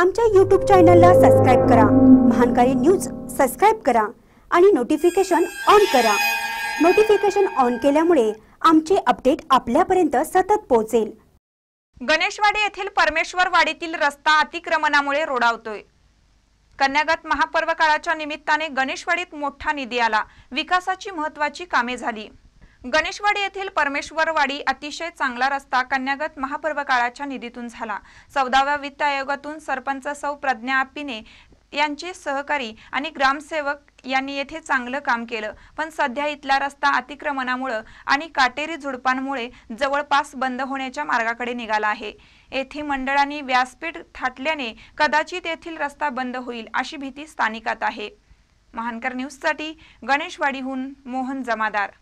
आमच्या यूट्यूब चॅनलला सबस्क्राईब करा महानकारी न्यूज सबस्क्राईब करा आणि नोटिफिकेशन ऑन करा नोटिफिकेशन ऑन केल्यामुळे आमचे अपडेट आपल्यापर्यंत सतत पोहोचेल गणेशवाडी येथील परमेश्वर वाडीतील रस्ता अतिक्रमणामुळे रोडावतोय कन्यागत महापर्व काळाच्या निमित्ताने गणेशवाडीत मोठा निधी आला विकासाची महत्वाची कामे झाली गणेशवाडी येथील परमेश्वरवाडी अतिशय चांगला रस्ता कन्यागत महापर्व काळाच्या निधीतून झाला चौदाव्या वित्त आयोगातून सरपंच सौ प्रज्ञा यांची यांचे सहकारी आणि ग्रामसेवक यांनी येथे चांगलं काम केलं पण सध्या इथला रस्ता अतिक्रमणामुळं आणि काटेरी झुडपांमुळे जवळपास बंद होण्याच्या मार्गाकडे निघाला आहे येथे मंडळांनी व्यासपीठ थाटल्याने कदाचित येथील रस्ता बंद होईल अशी भीती स्थानिकात आहे महानकर न्यूजसाठी गणेशवाडीहून मोहन जमादार